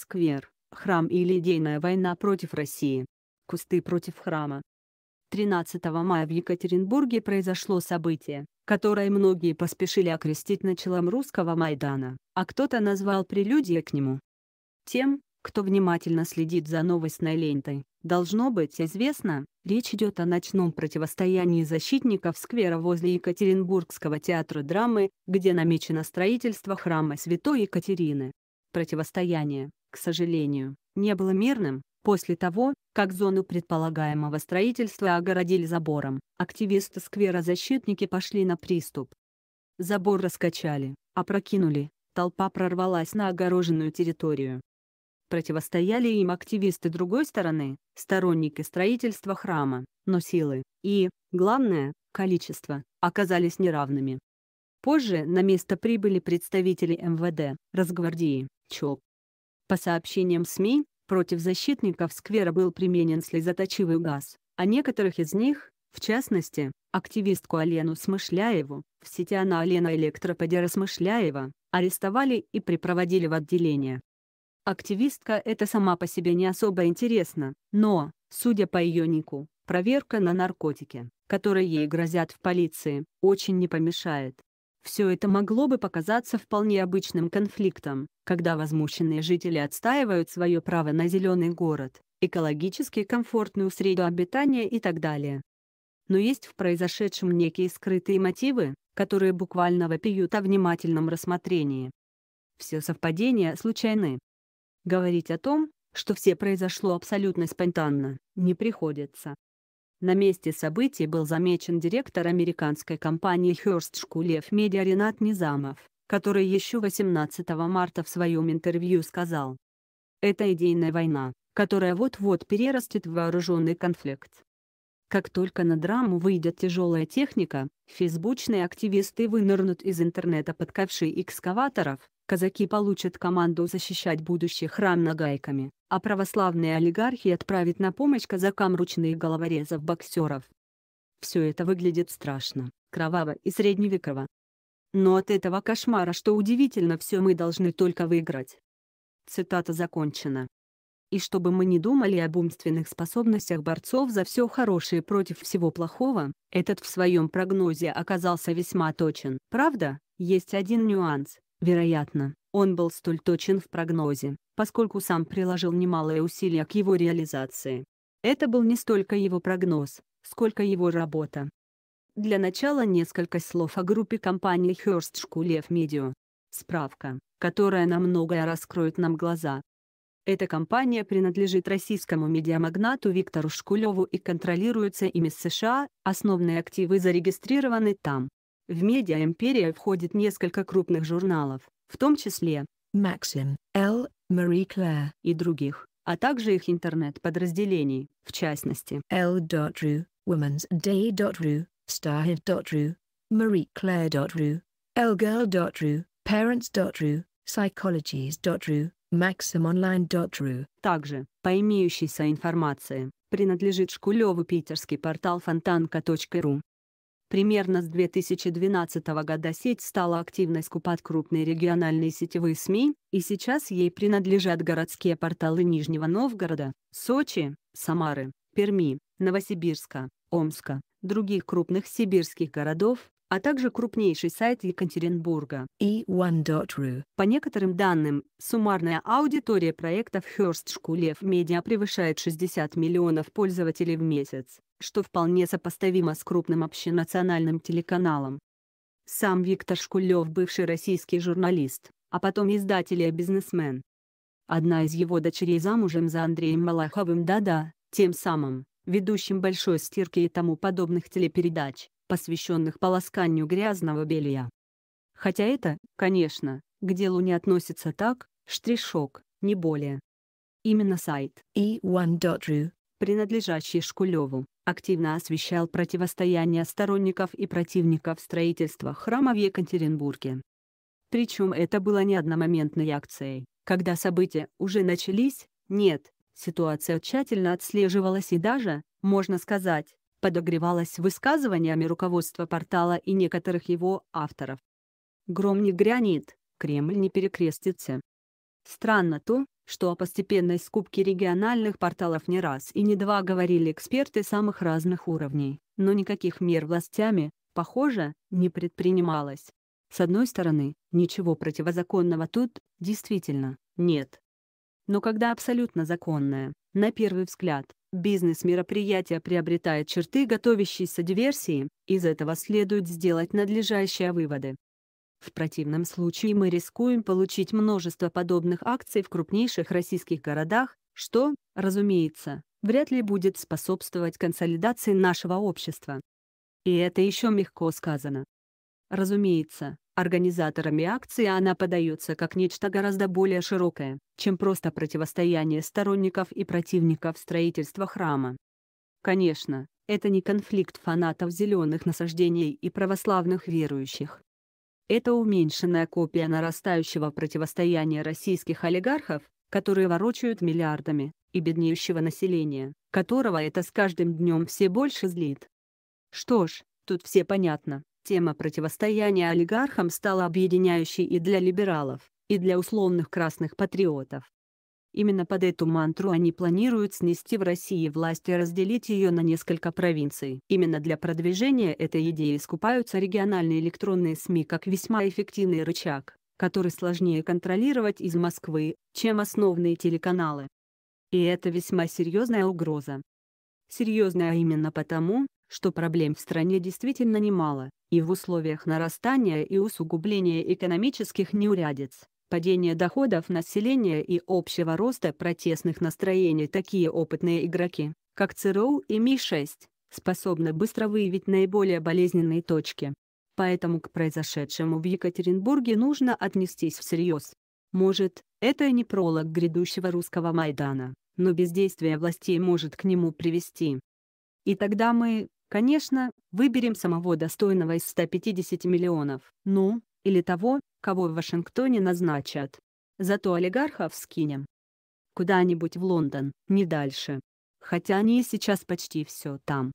Сквер, храм и ледейная война против России. Кусты против храма. 13 мая в Екатеринбурге произошло событие, которое многие поспешили окрестить началом русского Майдана, а кто-то назвал прелюдией к нему. Тем, кто внимательно следит за новостной лентой, должно быть известно, речь идет о ночном противостоянии защитников сквера возле Екатеринбургского театра драмы, где намечено строительство храма Святой Екатерины. Противостояние, к сожалению, не было мирным. После того, как зону предполагаемого строительства огородили забором, активисты сквера-защитники пошли на приступ. Забор раскачали, опрокинули, толпа прорвалась на огороженную территорию. Противостояли им активисты другой стороны, сторонники строительства храма, но силы и, главное, количество оказались неравными. Позже на место прибыли представители МВД, Росгвардии, ЧОП, по сообщениям СМИ, против защитников сквера был применен слезоточивый газ, а некоторых из них, в частности, активистку Алену Смышляеву, в сети она Алена Электроподера Смышляева, арестовали и припроводили в отделение. Активистка это сама по себе не особо интересно, но, судя по ее нику, проверка на наркотики, которые ей грозят в полиции, очень не помешает. Все это могло бы показаться вполне обычным конфликтом, когда возмущенные жители отстаивают свое право на зеленый город, экологически комфортную среду обитания и так далее. Но есть в произошедшем некие скрытые мотивы, которые буквально вопиют о внимательном рассмотрении. Все совпадения случайны. Говорить о том, что все произошло абсолютно спонтанно, не приходится. На месте событий был замечен директор американской компании Hearst Шкулев Медиа Ренат Низамов, который еще 18 марта в своем интервью сказал. «Это идейная война, которая вот-вот перерастет в вооруженный конфликт. Как только на драму выйдет тяжелая техника, фейсбучные активисты вынырнут из интернета под ковши экскаваторов, казаки получат команду защищать будущий храм нагайками, а православные олигархи отправят на помощь казакам ручные головорезов-боксеров. Все это выглядит страшно, кроваво и средневеково. Но от этого кошмара, что удивительно, все мы должны только выиграть. Цитата закончена. И чтобы мы не думали об умственных способностях борцов за все хорошее против всего плохого, этот в своем прогнозе оказался весьма точен. Правда, есть один нюанс. Вероятно, он был столь точен в прогнозе, поскольку сам приложил немалые усилия к его реализации. Это был не столько его прогноз, сколько его работа. Для начала несколько слов о группе компании Hearst Шкулев Медиа. Справка, которая на многое раскроет нам глаза. Эта компания принадлежит российскому медиамагнату Виктору Шкулеву и контролируется им из США, основные активы зарегистрированы там. В медиа-империя входит несколько крупных журналов, в том числе Maxim, L, Marie Claire и других, а также их интернет-подразделений, в частности L.ru, Women's Day.ru, Starhead.ru, Marie Claire.ru, Lgirl.ru, Parents.ru, Psychologies.ru, MaximOnline.ru. Также, по имеющейся информации, принадлежит Шкулеву питерский портал фонтанка.ру. Примерно с 2012 года сеть стала активно скупать крупные региональные сетевые СМИ, и сейчас ей принадлежат городские порталы Нижнего Новгорода, Сочи, Самары, Перми, Новосибирска, Омска, других крупных сибирских городов, а также крупнейший сайт Екатеринбурга e1.ru. По некоторым данным, суммарная аудитория проектов Хёрст Шкулев Медиа превышает 60 миллионов пользователей в месяц что вполне сопоставимо с крупным общенациональным телеканалом. Сам Виктор Шкулев – бывший российский журналист, а потом издатель и бизнесмен. Одна из его дочерей замужем за Андреем Малаховым «Да-да», тем самым, ведущим «Большой стирки» и тому подобных телепередач, посвященных полосканию грязного белья. Хотя это, конечно, к делу не относится так, штришок, не более. Именно сайт e1.ru, принадлежащий Шкулеву, активно освещал противостояние сторонников и противников строительства храма в Екатеринбурге. Причем это было не одномоментной акцией, когда события уже начались, нет, ситуация тщательно отслеживалась и даже, можно сказать, подогревалась высказываниями руководства портала и некоторых его авторов. Гром не грянет, Кремль не перекрестится. Странно то, что о постепенной скупке региональных порталов не раз и не два говорили эксперты самых разных уровней, но никаких мер властями, похоже, не предпринималось. С одной стороны, ничего противозаконного тут, действительно, нет. Но когда абсолютно законное, на первый взгляд, бизнес-мероприятие приобретает черты готовящейся диверсии, из этого следует сделать надлежащие выводы. В противном случае мы рискуем получить множество подобных акций в крупнейших российских городах, что, разумеется, вряд ли будет способствовать консолидации нашего общества. И это еще мягко сказано. Разумеется, организаторами акции она подается как нечто гораздо более широкое, чем просто противостояние сторонников и противников строительства храма. Конечно, это не конфликт фанатов зеленых насаждений и православных верующих. Это уменьшенная копия нарастающего противостояния российских олигархов, которые ворочают миллиардами, и беднеющего населения, которого это с каждым днем все больше злит. Что ж, тут все понятно, тема противостояния олигархам стала объединяющей и для либералов, и для условных красных патриотов. Именно под эту мантру они планируют снести в России власть и разделить ее на несколько провинций. Именно для продвижения этой идеи искупаются региональные электронные СМИ как весьма эффективный рычаг, который сложнее контролировать из Москвы, чем основные телеканалы. И это весьма серьезная угроза. Серьезная именно потому, что проблем в стране действительно немало, и в условиях нарастания и усугубления экономических неурядиц, Падение доходов населения и общего роста протестных настроений такие опытные игроки, как ЦРУ и Ми-6, способны быстро выявить наиболее болезненные точки. Поэтому к произошедшему в Екатеринбурге нужно отнестись всерьез. Может, это и не пролог грядущего русского Майдана, но бездействие властей может к нему привести. И тогда мы, конечно, выберем самого достойного из 150 миллионов. Ну, или того, кого в Вашингтоне назначат. Зато олигархов скинем. Куда-нибудь в Лондон, не дальше. Хотя они и сейчас почти все там.